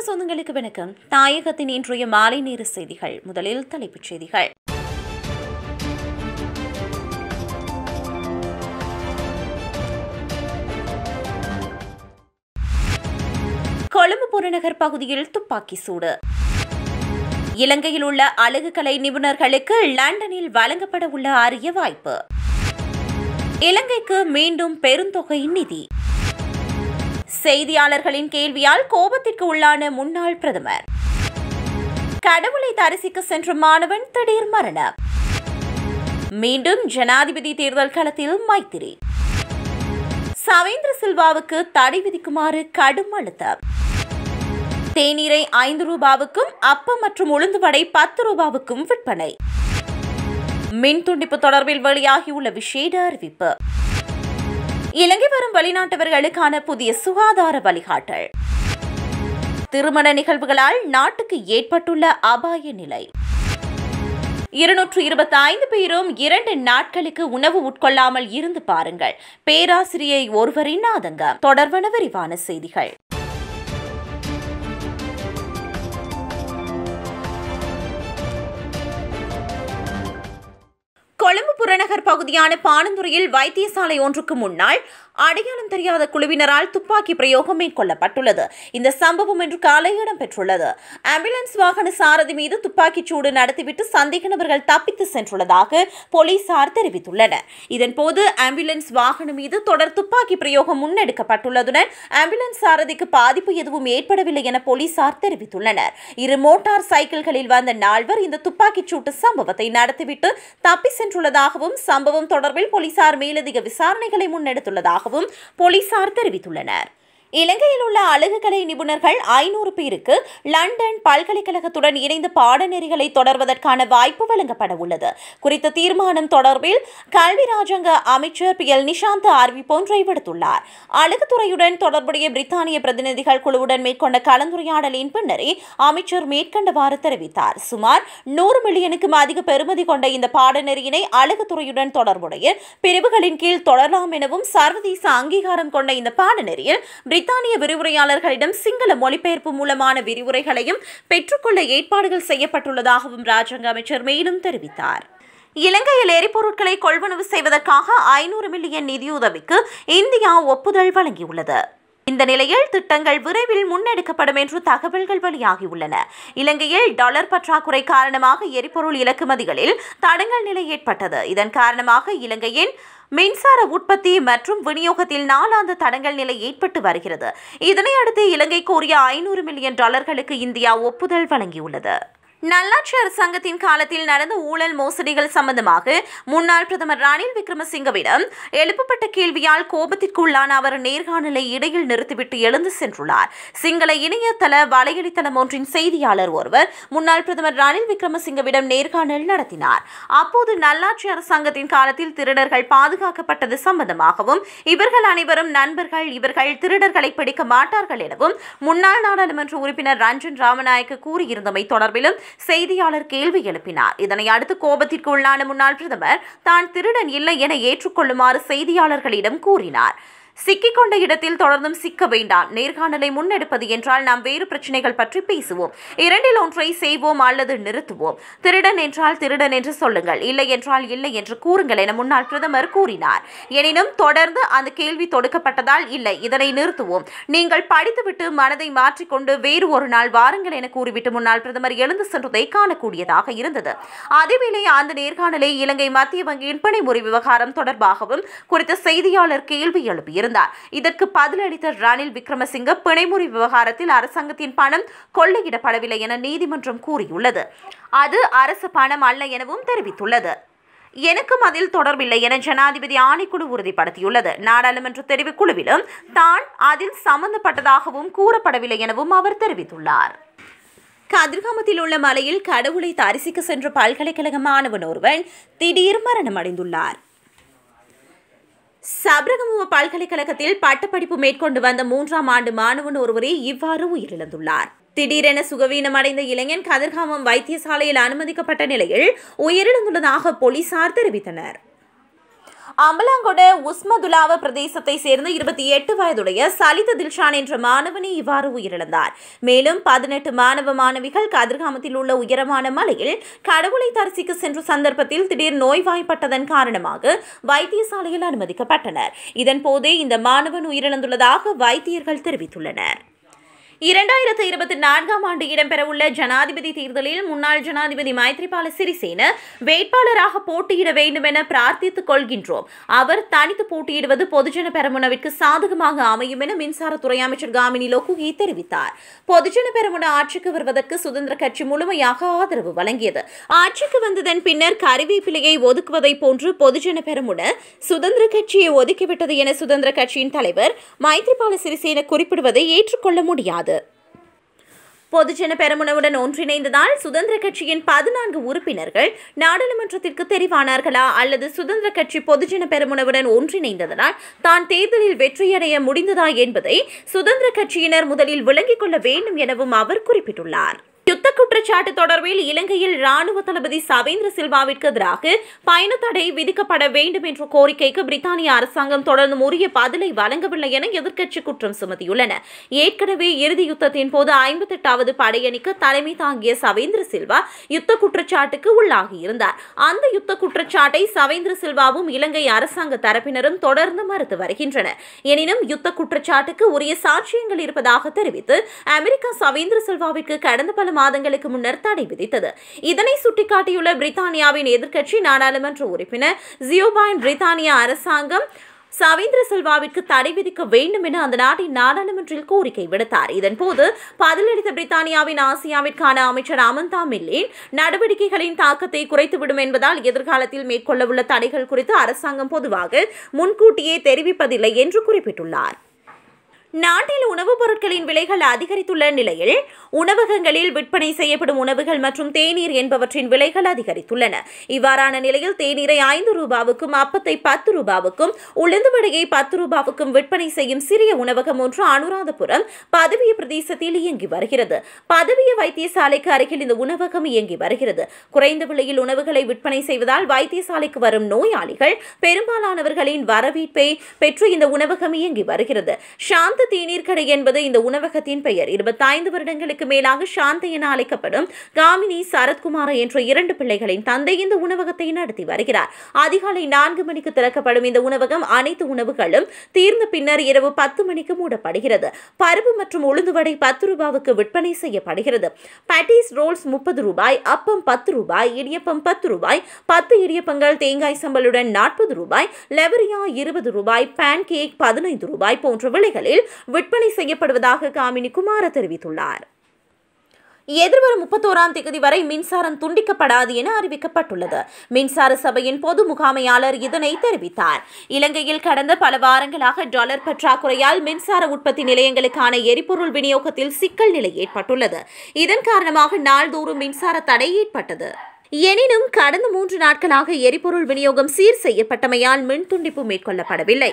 ஆன்மீக சொந்தங்களுக்கு வணக்கம் தாயகத்தின் இன்றைய மாலை நேர செய்திகள் முதலில் தலைப்புச் செய்திகள் கொழும்பு புறநகர் பகுதியில் துப்பாக்கி சூடு இலங்கையில் உள்ள கலை நிபுணர்களுக்கு லண்டனில் வழங்கப்பட உள்ள அரிய வாய்ப்பு இலங்கைக்கு மீண்டும் பெருந்தொகை நிதி செய்தியாளர்களின் கேள்வியால் கோபத்திற்கு உள்ளான முன்னாள் பிரதமர் கடவுளை தரிசிக்க சென்ற மாணவன் திடீர் மரணம் மீண்டும் ஜனாதிபதி தேர்தல் களத்தில் மைத்திரி சவேந்திர சில்வாவுக்கு தடை விதிக்குமாறு கடும் அழுத்தம் தேநீரை ஐந்து ரூபாவுக்கும் அப்பம் மற்றும் உளுந்து வடை பத்து ரூபாவுக்கும் விற்பனை மின் துண்டிப்பு தொடர்பில் வெளியாகியுள்ள விசேட அறிவிப்பு இலங்கை வரும் வெளிநாட்டவர்களுக்கான புதிய சுகாதார வழிகாட்டல் திருமண நிகழ்வுகளால் நாட்டுக்கு ஏற்பட்டுள்ள அபாய நிலை இருநூற்று இருபத்தி ஐந்து பேரும் இரண்டு நாட்களுக்கு உணவு உட்கொள்ளாமல் இருந்து பாருங்கள் பேராசிரியை ஒருவரின் ஆதங்கம் தொடர்பான விரிவான செய்திகள் கொழும்பு புறநகர் பகுதியான பானந்துறையில் வைத்தியசாலை ஒன்றுக்கு முன்னால் அடையாளம் தெரியாத குழுவினரால் துப்பாக்கி பிரயோகம் மேற்கொள்ளப்பட்டுள்ளது இந்த சம்பவம் இன்று காலை இடம்பெற்றுள்ளது ஆம்புலன்ஸ் வாகன சாரதி மீது துப்பாக்கிச் சூடு நடத்திவிட்டு சந்தேக நபர்கள் தப்பித்து சென்றுள்ளதாக போலீசார் தெரிவித்துள்ளனர் இதன்போது ஆம்புலன்ஸ் வாகனம் மீது தொடர் துப்பாக்கி பிரயோகம் முன்னெடுக்கப்பட்டுள்ளதுடன் ஆம்புலன்ஸ் சாரதிக்கு பாதிப்பு எதுவும் ஏற்படவில்லை என போலீசார் தெரிவித்துள்ளனர் இரு மோட்டார் சைக்கிள்களில் வந்த நால்வர் இந்த துப்பாக்கிச் சூட்டு சம்பவத்தை நடத்திவிட்டு தப்பி சென்றுள்ளதாகவும் சம்பவம் தொடர்பில் போலீசார் மேலதிக விசாரணைகளை முன்னெடுத்துள்ளதாகவும் போலீசார் தெரிவித்துள்ளனர் இலங்கையில் உள்ள அழகுக்கலை நிபுணர்கள் ஐநூறு பேருக்கு லண்டன் பல்கலைக்கழகத்துடன் இணைந்து பாடநெறிகளை தொடர்வதற்கான வாய்ப்பு வழங்கப்பட உள்ளது குறித்த தீர்மானம் தொடர்பில் கல்வி ராஜாங்க அமைச்சர் பி எல் நிஷாந்த் அறிவிப்பொன்றை ஒன்றை விடுத்துள்ளார் அழகுத்துறையுடன் தொடர்புடைய பிரித்தானிய பிரதிநிதிகள் குழுவுடன் மேற்கொண்ட கலந்துரையாடலின் பின்னரே அமைச்சர் மேற்கண்டவாறு தெரிவித்தார் சுமார் நூறு மில்லியனுக்கும் அதிக பெறுமதி கொண்ட இந்த பாடநெறியினை அழகுத்துறையுடன் தொடர்புடைய பிரிவுகளின் கீழ் தொடரலாம் எனவும் சர்வதேச அங்கீகாரம் கொண்ட இந்த பாடநெறியில் பிரித்தானிய விரிவுரையாளர்களிடம் சிங்கள மொழிபெயர்ப்பு மூலமான விரிவுரைகளையும் பெற்றுக்கொள்ள ஏற்பாடுகள் செய்யப்பட்டுள்ளதாகவும் ராஜாங்க அமைச்சர் மேலும் தெரிவித்தார் இலங்கையில் எரிபொருட்களை கொள்வனவு செய்வதற்காக ஐநூறு மில்லியன் நிதியுதவிக்கு இந்தியா ஒப்புதல் வழங்கியுள்ளது இந்த நிலையில் திட்டங்கள் விரைவில் முன்னெடுக்கப்படும் என்று தகவல்கள் வெளியாகியுள்ளன இலங்கையில் டாலர் பற்றாக்குறை காரணமாக எரிபொருள் இலக்குமதிகளில் தடங்கல் நிலை ஏற்பட்டது இதன் காரணமாக இலங்கையின் மின்சார உற்பத்தி மற்றும் விநியோகத்தில் நாலாந்து தடங்கள் நிலை ஏற்பட்டு வருகிறது இதனையடுத்து இலங்கை கோரிய ஐநூறு மில்லியன் டாலர்களுக்கு இந்தியா ஒப்புதல் வழங்கியுள்ளது நல்லாட்சி அரசாங்கத்தின் காலத்தில் நடந்த ஊழல் மோசடிகள் சம்பந்தமாக முன்னாள் பிரதமர் ரணில் விக்ரமசிங்கவிடம் எழுப்பப்பட்ட கேள்வியால் கோபத்திற்குள்ளான அவர் நேர்காணலை இடையில் நிறுத்திவிட்டு எழுந்து சென்றுள்ளார் சிங்கள இணையதள வலையடித்தளம் ஒன்றின் செய்தியாளர் ஒருவர் முன்னாள் பிரதமர் ரணில் விக்ரமசிங்கவிடம் நேர்காணல் நடத்தினார் அப்போது நல்லாட்சி அரசாங்கத்தின் காலத்தில் திருடர்கள் பாதுகாக்கப்பட்டது சம்பந்தமாகவும் இவர்கள் அனைவரும் நண்பர்கள் இவர்கள் திருடர்களை பிடிக்க மாட்டார்கள் எனவும் முன்னாள் நாடாளுமன்ற உறுப்பினர் ரஞ்சன் ராமநாயக்க கூறியிருந்தமை தொடர்பிலும் செய்தியாளர் கேள்வி எழுப்பினார் இதனை அடுத்து கோபத்திற்கு உள்ளான முன்னாள் பிரதமர் தான் திருடன் இல்லை என ஏற்றுக்கொள்ளுமாறு செய்தியாளர்களிடம் கூறினார் சிக்கிக்கொண்ட இடத்தில் தொடர்ந்தும் சிக்க வேண்டாம் நேர்காணலை முன்னெடுப்பது என்றால் நாம் வேறு பிரச்சனைகள் பற்றி பேசுவோம் இரண்டில் ஒன்றை செய்வோம் அல்லது நிறுத்துவோம் திருடன் என்றால் திருடன் என்று சொல்லுங்கள் இல்லை என்றால் இல்லை என்று கூறுங்கள் என முன்னாள் பிரதமர் கூறினார் எனினும் தொடர்ந்து அந்த கேள்வி தொடுக்கப்பட்டதால் இல்லை இதனை நிறுத்துவோம் நீங்கள் படித்துவிட்டு மனதை மாற்றிக்கொண்டு வேறு ஒரு நாள் வாருங்கள் என கூறிவிட்டு முன்னாள் பிரதமர் எழுந்து சென்றதை காணக்கூடியதாக இருந்தது அதேவேளை அந்த நேர்காணலை இலங்கை மத்திய வங்கியின் பணிமுறை விவகாரம் தொடர்பாகவும் குறித்த செய்தியாளர் கேள்வி எழுப்பியிருந்தார் இருந்தார் இதற்கு பதிலளித்த ரணில் விக்ரமசிங்க பிணைமுறை விவகாரத்தில் அரசாங்கத்தின் பணம் கொள்ளையிடப்படவில்லை என நீதிமன்றம் கூறியுள்ளது அது அரசு பணம் அல்ல எனவும் தெரிவித்துள்ளது எனக்கும் அதில் தொடர்பில்லை என ஜனாதிபதி ஆணைக்குழு உறுதிப்படுத்தியுள்ளது நாடாளுமன்ற தெரிவு குழுவிலும் தான் அதில் சம்பந்தப்பட்டதாகவும் கூறப்படவில்லை எனவும் அவர் தெரிவித்துள்ளார் கதிர்காமத்தில் உள்ள மலையில் கடவுளை தரிசிக்க சென்ற பல்கலைக்கழக மாணவன் ஒருவன் திடீர் மரணமடைந்துள்ளார் சபரகமுவ பல்கலைக்கழகத்தில் பட்டப்படிப்பு மேற்கொண்டு வந்த மூன்றாம் ஆண்டு மாணவன் ஒருவரே இவ்வாறு உயிரிழந்துள்ளார் திடீரென சுகவீனம் அடைந்த இளைஞன் கதிர்காமம் வைத்தியசாலையில் அனுமதிக்கப்பட்ட நிலையில் உயிரிழந்துள்ளதாக போலீசார் தெரிவித்தனர் அம்பலாங்கொட உஸ்மதுலாவ பிரதேசத்தை சேர்ந்த இருபத்தி எட்டு வயதுடைய சலித தில்ஷான் என்ற மாணவனே இவ்வாறு உயிரிழந்தார் மேலும் பதினெட்டு மாணவ மாணவிகள் கதிர்காமத்தில் உள்ள உயரமான மலையில் கடவுளை தரிசிக்க சென்ற சந்தர்ப்பத்தில் திடீர் நோய்வாய்ப்பட்டதன் காரணமாக வைத்தியசாலையில் அனுமதிக்கப்பட்டனர் இதன்போதே இந்த மாணவன் உயிரிழந்துள்ளதாக வைத்தியர்கள் தெரிவித்துள்ளனர் இரண்டாயிரத்து இருபத்தி நான்காம் ஆண்டு இடம்பெறவுள்ள ஜனாதிபதி தேர்தலில் முன்னாள் ஜனாதிபதி மைத்ரிபால சிறிசேன வேட்பாளராக போட்டியிட வேண்டும் என பிரார்த்தித்துக் கொள்கின்றோம் அவர் தனித்து போட்டியிடுவது பொதுஜன பெரமுனவிற்கு சாதகமாக அமையும் என மின்சாரத்துறை அமைச்சர் காமினி லோகுகி தெரிவித்தார் பொதுஜன பெரமுன ஆட்சிக்கு வருவதற்கு சுதந்திர கட்சி முழுமையாக ஆதரவு வழங்கியது ஆட்சிக்கு வந்ததன் பின்னர் கருவேப்பிலையை ஒதுக்குவதை போன்று பொதுஜன பெரமுன சுதந்திர கட்சியை ஒதுக்கிவிட்டது என சுதந்திர கட்சியின் தலைவர் மைத்ரிபால சிறிசேன குறிப்பிடுவதை ஏற்றுக்கொள்ள முடியாது பொதுஜன பெருமுனவுடன் ஒன்றிணைந்ததால் சுதந்திர கட்சியின் பதினான்கு உறுப்பினர்கள் நாடாளுமன்றத்திற்கு தெரிவானார்களா அல்லது சுதந்திர கட்சி பொதுஜன பெருமுனவுடன் ஒன்றிணைந்ததனால் தான் தேர்தலில் வெற்றியடைய முடிந்ததா என்பதை சுதந்திர கட்சியினர் முதலில் விளங்கிக் கொள்ள வேண்டும் எனவும் அவர் குறிப்பிட்டுள்ளார் யுத்த குற்றச்சாட்டு தொடர்பில் இலங்கையில் ராணுவ தளபதி சவேந்திர சில்வாவிற்கு எதிராக பயண தடை விதிக்கப்பட வேண்டும் என்ற கோரிக்கைக்கு பிரித்தானிய அரசாங்கம் தொடர்ந்து உரிய பதிலை வழங்கவில்லை என எதிர்க்கட்சி குற்றம் சுமத்தியுள்ளன ஏற்கனவே இறுதி யுத்தத்தின் போது ஐம்பத்தி எட்டாவது படையணிக்கு தலைமை தாங்கிய சவேந்திர சில்வா யுத்த குற்றச்சாட்டுக்கு உள்ளாகியிருந்தார் அந்த யுத்த குற்றச்சாட்டை சவேந்திர சில்வாவும் இலங்கை அரசாங்க தரப்பினரும் தொடர்ந்து மறுத்து வருகின்றனர் எனினும் யுத்த குற்றச்சாட்டுக்கு உரிய சாட்சியங்கள் இருப்பதாக தெரிவித்து அமெரிக்கா சவேந்திர சில்வாவிற்கு கடந்த பல மாதங்களுக்கு முன்னர் தடை விதித்தது இதனை சுட்டிக்காட்டியுள்ள பிரித்தானியாவின் எதிர்க்கட்சி நாடாளுமன்ற உறுப்பினர் ஜியோபாயின் பிரித்தானிய அரசாங்கம் சவீந்திர செல்வாவிற்கு தடை விதிக்க வேண்டும் என அந்த நாட்டின் நாடாளுமன்றில் கோரிக்கை விடுத்தார் இதன்போது பதிலளித்த பிரித்தானியாவின் ஆசியாவிற்கான அமைச்சர் அமந்தா மில்லின் நடவடிக்கைகளின் தாக்கத்தை குறைத்துவிடும் என்பதால் எதிர்காலத்தில் மேற்கொள்ளவுள்ள தடைகள் குறித்து அரசாங்கம் பொதுவாக முன்கூட்டியே தெரிவிப்பதில்லை என்று குறிப்பிட்டுள்ளார் நாட்டில் உணவுப் பொருட்களின் விலைகள் அதிகரித்துள்ள நிலையில் உணவகங்களில் விற்பனை செய்யப்படும் உணவுகள் மற்றும் தேநீர் என்பவற்றின் விலைகள் அதிகரித்துள்ளன இவ்வாறான நிலையில் தேநீரை ஐந்து ரூபாவுக்கும் அப்பத்தை பத்து ரூபாவுக்கும் உளுந்து வடையை பத்து ரூபாவுக்கும் விற்பனை செய்யும் சிறிய உணவகம் ஒன்று அனுராதபுரம் பதவிய பிரதேசத்தில் இயங்கி வருகிறது பதவிய வைத்தியசாலைக்கு அருகில் இந்த உணவகம் இயங்கி வருகிறது குறைந்த விலையில் உணவுகளை விற்பனை செய்வதால் வைத்தியசாலைக்கு வரும் நோயாளிகள் பெரும்பாலானவர்களின் வரவேற்பை பெற்று இந்த உணவகம் இயங்கி வருகிறது சாந்த தேநீர் கடை என்பது இந்த உணவகத்தின் பெயர் இருபத்தைந்து வருடங்களுக்கு மேலாக சாந்த என அழைக்கப்படும் காமினி சரத்குமார் என்ற இரண்டு பிள்ளைகளின் தந்தை இந்த உணவகத்தை நடத்தி வருகிறார் அதிகாலை நான்கு மணிக்கு திறக்கப்படும் இந்த உணவகம் அனைத்து உணவுகளும் தீர்ந்த பின்னர் இரவு பத்து மணிக்கு மூடப்படுகிறது பருப்பு மற்றும் வடை பத்து ரூபாவுக்கு விற்பனை செய்யப்படுகிறது பேட்டிஸ் ரோல்ஸ் முப்பது ரூபாய் அப்பம் பத்து ரூபாய் இடியப்பம் பத்து ரூபாய் பத்து இடியப்பங்கள் தேங்காய் சம்பளுடன் நாற்பது ரூபாய் லெவரியா இருபது ரூபாய் பேன் கேக் பதினைந்து ரூபாய் போன்ற விலைகளில் விற்பனை செய்யப்படுவதாக காமினி குமார தெரிவித்துள்ளார் எதிர்வரும் முப்பத்தோராம் தேதி வரை மின்சாரம் துண்டிக்கப்படாது என அறிவிக்கப்பட்டுள்ளது மின்சார சபையின் பொது முகாமையாளர் இதனை தெரிவித்தார் இலங்கையில் கடந்த பல வாரங்களாக டாலர் பற்றாக்குறையால் மின்சார உற்பத்தி நிலையங்களுக்கான எரிபொருள் விநியோகத்தில் சிக்கல் நிலை ஏற்பட்டுள்ளது இதன் காரணமாக நாள்தோறும் மின்சார தடை ஏற்பட்டது எனினும் கடந்த மூன்று நாட்களாக எரிபொருள் விநியோகம் சீர் செய்யப்பட்டமையால் மின் துண்டிப்பு மேற்கொள்ளப்படவில்லை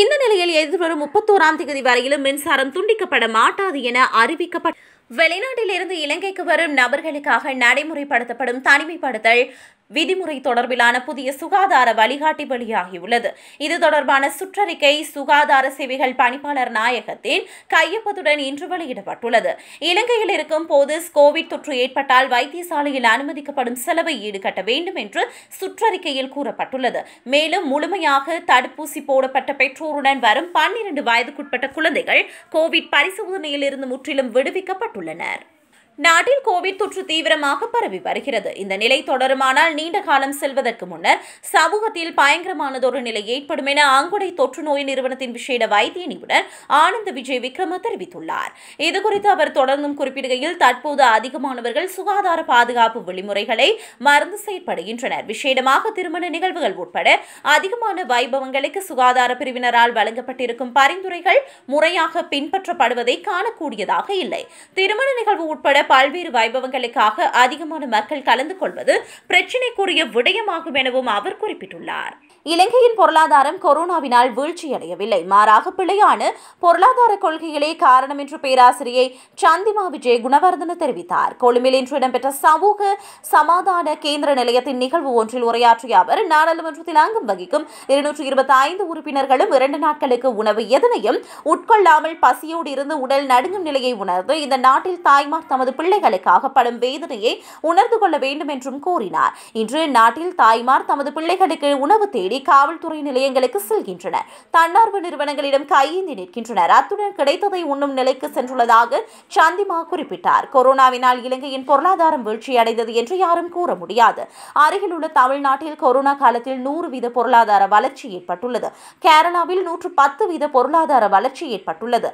இந்த நிலையில் எதிர்வரும் முப்பத்தோராம் தேதி வரையிலும் மின்சாரம் துண்டிக்கப்பட மாட்டாது என அறிவிக்கப்பட்ட வெளிநாட்டிலிருந்து இலங்கைக்கு வரும் நபர்களுக்காக நடைமுறைப்படுத்தப்படும் தனிமைப்படுத்தல் விதிமுறை தொடர்பிலான புதிய சுகாதார வழிகாட்டி வெளியாகியுள்ளது இது தொடர்பான சுற்றறிக்கை சுகாதார சேவைகள் பணிப்பாளர் நாயகத்தின் கையொப்பத்துடன் இன்று வெளியிடப்பட்டுள்ளது இலங்கையில் இருக்கும் போது கோவிட் தொற்று ஏற்பட்டால் வைத்தியசாலையில் அனுமதிக்கப்படும் செலவை ஈடுகட்ட வேண்டும் என்று சுற்றறிக்கையில் கூறப்பட்டுள்ளது மேலும் முழுமையாக தடுப்பூசி போடப்பட்ட பெற்றோருடன் வரும் பன்னிரண்டு வயதுக்குட்பட்ட குழந்தைகள் கோவிட் பரிசோதனையிலிருந்து முற்றிலும் விடுவிக்கப்பட்டுள்ளனர் நாட்டில் கோவிட் தொற்று தீவிரமாக பரவி வருகிறது இந்த நிலை தொடருமானால் நீண்ட காலம் செல்வதற்கு முன்னர் சமூகத்தில் பயங்கரமானதொரு நிலை ஏற்படும் என அங்குடை தொற்று நோய் நிறுவனத்தின் விசேட வைத்திய நிபுணர் ஆனந்த் விஜய் விக்ரம தெரிவித்துள்ளார் இதுகுறித்து அவர் தொடர்ந்தும் குறிப்பிடுகையில் தற்போது அதிகமானவர்கள் சுகாதார பாதுகாப்பு வழிமுறைகளை மறந்து செயற்படுகின்றனர் விசேடமாக திருமண நிகழ்வுகள் உட்பட அதிகமான வைபவங்களுக்கு சுகாதார பிரிவினரால் வழங்கப்பட்டிருக்கும் பரிந்துரைகள் முறையாக பின்பற்றப்படுவதை காணக்கூடியதாக இல்லை திருமண நிகழ்வு உட்பட பல்வேறு வைபவங்களுக்காக அதிகமான மக்கள் கலந்து கொள்வது பிரச்சினைக்குரிய விடயமாகும் எனவும் அவர் குறிப்பிட்டுள்ளார் இலங்கையின் பொருளாதாரம் கொரோனாவினால் வீழ்ச்சியடையவில்லை மாறாக பிழையான பொருளாதார கொள்கைகளே காரணம் என்று பேராசிரியை சந்திமா விஜய் குணவர்தன தெரிவித்தார் கொழும்பில் இன்று இடம்பெற்ற சமூக சமாதான கேந்திர நிலையத்தின் நிகழ்வு ஒன்றில் உரையாற்றிய அவர் நாடாளுமன்றத்தில் அங்கம் வகிக்கும் இருநூற்றி இருபத்தி ஐந்து உறுப்பினர்களும் இரண்டு நாட்களுக்கு உணவு எதனையும் உட்கொள்ளாமல் பசியோடு இருந்து உடல் நடுங்கும் நிலையை உணர்ந்து இந்த நாட்டில் தாய்மார் தமது பிள்ளைகளுக்காக படும் வேதனையை உணர்ந்து கொள்ள வேண்டும் என்றும் கூறினார் இன்று நாட்டில் தாய்மார் தமது பிள்ளைகளுக்கு உணவு தேடி தேடி காவல்துறை நிலையங்களுக்கு செல்கின்றனர் தன்னார்வ நிறுவனங்களிடம் கையேந்தி நிற்கின்றனர் அத்துடன் கிடைத்ததை உண்ணும் நிலைக்கு சென்றுள்ளதாக சந்திமா குறிப்பிட்டார் கொரோனாவினால் இலங்கையின் பொருளாதாரம் வீழ்ச்சியடைந்தது என்று யாரும் கூற முடியாது அருகில் உள்ள தமிழ்நாட்டில் கொரோனா காலத்தில் நூறு வீத பொருளாதார வளர்ச்சி ஏற்பட்டுள்ளது கேரளாவில் நூற்று பத்து வீத பொருளாதார வளர்ச்சி ஏற்பட்டுள்ளது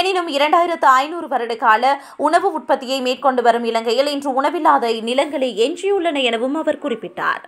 எனினும் இரண்டாயிரத்து ஐநூறு வருட கால உணவு உற்பத்தியை மேற்கொண்டு வரும் இலங்கையில் இன்று உணவில்லாத நிலங்களை எஞ்சியுள்ளன எனவும் அவர் குறிப்பிட்டார்